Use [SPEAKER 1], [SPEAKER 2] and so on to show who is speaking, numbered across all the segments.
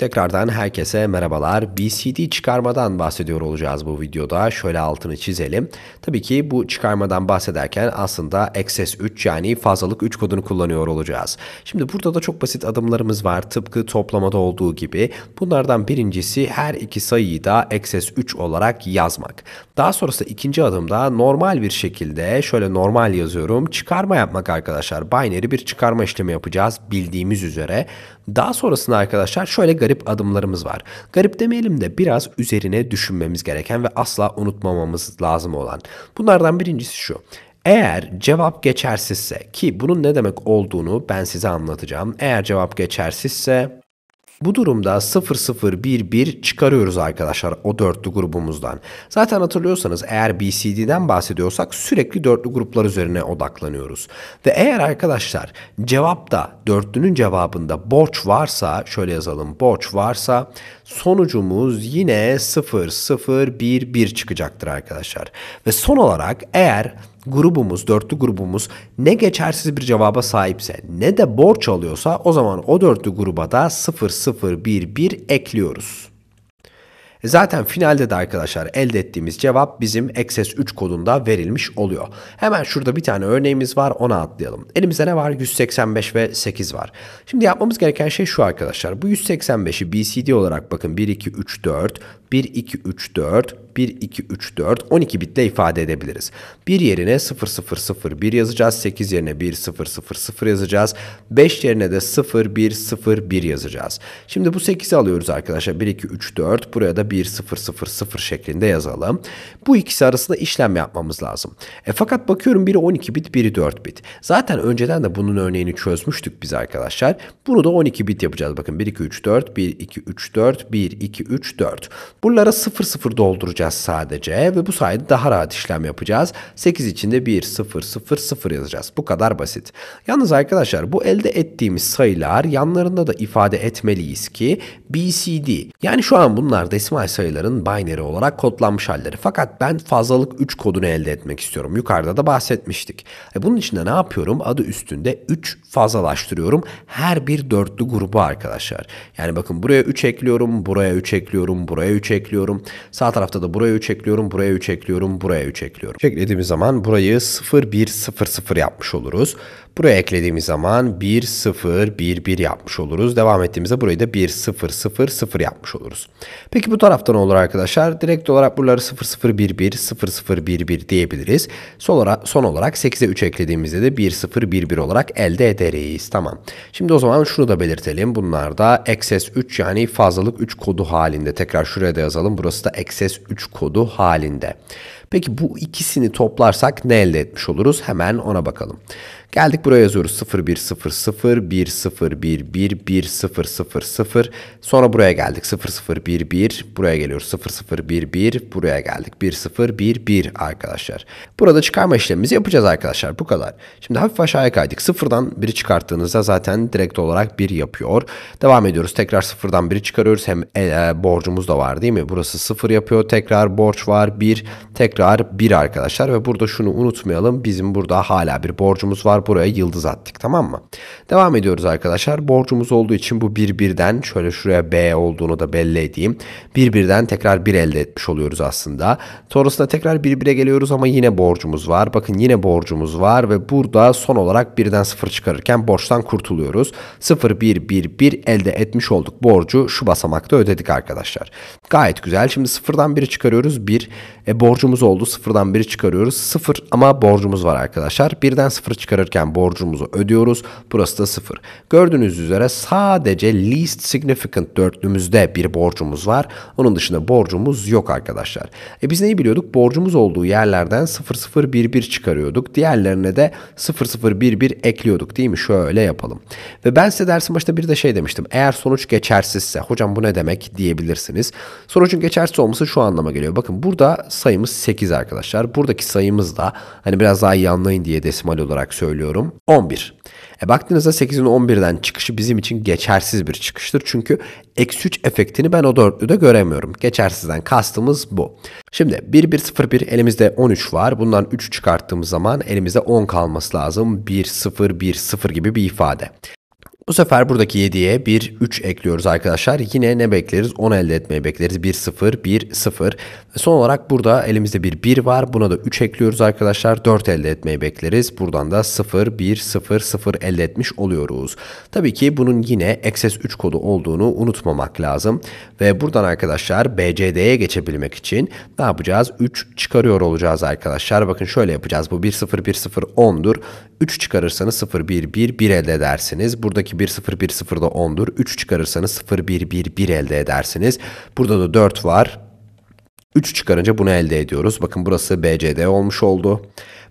[SPEAKER 1] Tekrardan herkese merhabalar. BCD çıkarmadan bahsediyor olacağız bu videoda. Şöyle altını çizelim. Tabii ki bu çıkarmadan bahsederken aslında excess 3 yani fazlalık 3 kodunu kullanıyor olacağız. Şimdi burada da çok basit adımlarımız var. Tıpkı toplamada olduğu gibi. Bunlardan birincisi her iki sayıyı da excess 3 olarak yazmak. Daha sonrasında ikinci adımda normal bir şekilde şöyle normal yazıyorum. Çıkarma yapmak arkadaşlar. Binary bir çıkarma işlemi yapacağız bildiğimiz üzere. Daha sonrasında arkadaşlar şöyle garip garip adımlarımız var. Garip demeyelim de biraz üzerine düşünmemiz gereken ve asla unutmamamız lazım olan. Bunlardan birincisi şu. Eğer cevap geçersizse ki bunun ne demek olduğunu ben size anlatacağım. Eğer cevap geçersizse bu durumda 0011 çıkarıyoruz arkadaşlar o dörtlü grubumuzdan. Zaten hatırlıyorsanız eğer BCD'den bahsediyorsak sürekli dörtlü gruplar üzerine odaklanıyoruz. Ve eğer arkadaşlar cevapta dörtlünün cevabında borç varsa şöyle yazalım borç varsa sonucumuz yine 0011 çıkacaktır arkadaşlar. Ve son olarak eğer grubumuz, dörtlü grubumuz ne geçersiz bir cevaba sahipse ne de borç alıyorsa o zaman o dörtlü gruba da 0011 ekliyoruz. E zaten finalde de arkadaşlar elde ettiğimiz cevap bizim XS 3 kodunda verilmiş oluyor. Hemen şurada bir tane örneğimiz var ona atlayalım. Elimizde ne var? 185 ve 8 var. Şimdi yapmamız gereken şey şu arkadaşlar. Bu 185'i BCD olarak bakın 1, 2, 3, 4, 1, 2, 3, 4, 1, 2, 3, 4, 12 bitle ifade edebiliriz. 1 yerine 0001 yazacağız. 8 yerine 1000 yazacağız. 5 yerine de 0101 yazacağız. Şimdi bu 8'i alıyoruz arkadaşlar. 1, 2, 3, 4. Buraya da 1000 şeklinde yazalım. Bu ikisi arasında işlem yapmamız lazım. E fakat bakıyorum biri 12 bit, biri 4 bit. Zaten önceden de bunun örneğini çözmüştük biz arkadaşlar. Bunu da 12 bit yapacağız. Bakın 1, 2, 3, 4, 1, 2, 3, 4, 1, 2, 3, 4. Buralara 0, 0 dolduracağız yazacağız sadece ve bu sayede daha rahat işlem yapacağız. 8 içinde 1, 0, 0, 0 yazacağız. Bu kadar basit. Yalnız arkadaşlar bu elde ettiğimiz sayılar yanlarında da ifade etmeliyiz ki BCD. Yani şu an bunlar desimal sayıların binary olarak kodlanmış halleri. Fakat ben fazlalık 3 kodunu elde etmek istiyorum. Yukarıda da bahsetmiştik. E bunun için de ne yapıyorum? Adı üstünde 3 fazlalaştırıyorum. Her bir dörtlü grubu arkadaşlar. Yani bakın buraya 3 ekliyorum, buraya 3 ekliyorum, buraya 3 ekliyorum. Sağ tarafta da buraya 3 ekliyorum, buraya 3 ekliyorum, buraya 3 ekliyorum. Çeklediğimiz zaman burayı 0, 1, 0, 0 yapmış oluruz. Buraya eklediğimiz zaman 1, 0, 1, 1 yapmış oluruz. Devam ettiğimizde burayı da 1, 0, 0, 0 yapmış oluruz. Peki bu taraftan olur arkadaşlar? Direkt olarak buraları 0, 0, 1, 1, 0, 0, 1, 1 diyebiliriz. Son olarak, son olarak 8'e 3 eklediğimizde de 1, 0, 1, 1 olarak elde ederiz. Tamam. Şimdi o zaman şunu da belirtelim. Bunlar da excess 3 yani fazlalık 3 kodu halinde. Tekrar şuraya da yazalım. Burası da excess 3 kodu halinde. Peki bu ikisini toplarsak ne elde etmiş oluruz? Hemen ona bakalım. Geldik buraya yazıyoruz 0 sonra buraya geldik 0 0 1 1 buraya geliyoruz 0 0 1 1 buraya geldik 1 1 0 1 arkadaşlar. Burada çıkarma işlemimizi yapacağız arkadaşlar bu kadar. Şimdi hafif aşağıya kaydık sıfırdan biri çıkarttığınızda zaten direkt olarak 1 yapıyor. Devam ediyoruz tekrar sıfırdan biri çıkarıyoruz hem e, e, borcumuz da var değil mi? Burası 0 yapıyor tekrar borç var 1 tekrar 1 arkadaşlar ve burada şunu unutmayalım bizim burada hala bir borcumuz var kadar buraya yıldız attık tamam mı? Devam ediyoruz arkadaşlar. Borcumuz olduğu için bu bir birden şöyle şuraya B olduğunu da belli edeyim. Bir birden tekrar bir elde etmiş oluyoruz aslında. Sonrasında tekrar bir bire geliyoruz ama yine borcumuz var. Bakın yine borcumuz var ve burada son olarak birden sıfır çıkarırken borçtan kurtuluyoruz. Sıfır bir bir bir elde etmiş olduk borcu şu basamakta ödedik arkadaşlar. Gayet güzel. Şimdi sıfırdan biri çıkarıyoruz bir E, borcumuz oldu. Sıfırdan biri çıkarıyoruz sıfır ama borcumuz var arkadaşlar. Birden sıfır çıkarır kullanırken borcumuzu ödüyoruz. Burası da sıfır. Gördüğünüz üzere sadece least significant dörtlümüzde bir borcumuz var. Onun dışında borcumuz yok arkadaşlar. E biz neyi biliyorduk? Borcumuz olduğu yerlerden 0011 çıkarıyorduk. Diğerlerine de 0011 ekliyorduk değil mi? Şöyle yapalım. Ve ben size dersin başında bir de şey demiştim. Eğer sonuç geçersizse hocam bu ne demek diyebilirsiniz. Sonucun geçersiz olması şu anlama geliyor. Bakın burada sayımız 8 arkadaşlar. Buradaki sayımız da hani biraz daha iyi anlayın diye desimal olarak söylüyorum söylüyorum. 11. E baktığınızda 8'in 11'den çıkışı bizim için geçersiz bir çıkıştır. Çünkü eksi 3 efektini ben o dörtlüde göremiyorum. Geçersizden kastımız bu. Şimdi 1 1 0 1 elimizde 13 var. Bundan 3 çıkarttığımız zaman elimizde 10 kalması lazım. 1 0 1 0 gibi bir ifade. Bu sefer buradaki 7'ye 1, 3 ekliyoruz arkadaşlar. Yine ne bekleriz? 10 elde etmeyi bekleriz. 1, 0, 1, 0. Son olarak burada elimizde bir 1 var. Buna da 3 ekliyoruz arkadaşlar. 4 elde etmeyi bekleriz. Buradan da 0, 1, 0, 0 elde etmiş oluyoruz. Tabii ki bunun yine XS 3 kodu olduğunu unutmamak lazım. Ve buradan arkadaşlar BCD'ye geçebilmek için ne yapacağız? 3 çıkarıyor olacağız arkadaşlar. Bakın şöyle yapacağız. Bu 1, 0, 1, 0, 10'dur. 3 çıkarırsanız 0, 1, 1, 1 elde edersiniz. Buradaki 1-0 1-0 da 10'dur. 3 çıkarırsanız 0-1-1-1 elde edersiniz. Burada da 4 var. 3 çıkarınca bunu elde ediyoruz. Bakın burası BCD olmuş oldu.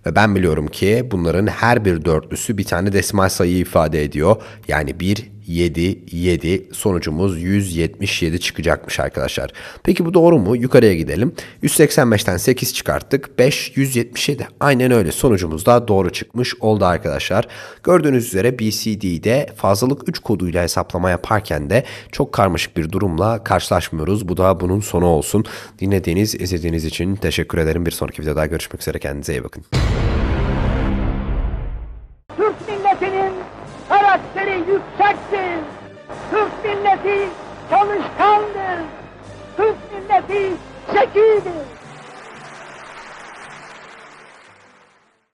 [SPEAKER 1] Ve ben biliyorum ki bunların her bir dörtlüsü bir tane desimal sayıyı ifade ediyor. Yani 1, 7, 7 sonucumuz 177 çıkacakmış arkadaşlar. Peki bu doğru mu? Yukarıya gidelim. 185'ten 8 çıkarttık. 5, 177. Aynen öyle sonucumuz da doğru çıkmış oldu arkadaşlar. Gördüğünüz üzere BCD'de fazlalık 3 koduyla hesaplama yaparken de çok karmaşık bir durumla karşılaşmıyoruz. Bu da bunun sonu olsun. Dinlediğiniz, izlediğiniz için teşekkür ederim. Bir sonraki videoda görüşmek üzere. Kendinize iyi bakın. Sesleri yüksektir. Türk milleti çalışkandır. Türk milleti zekidir.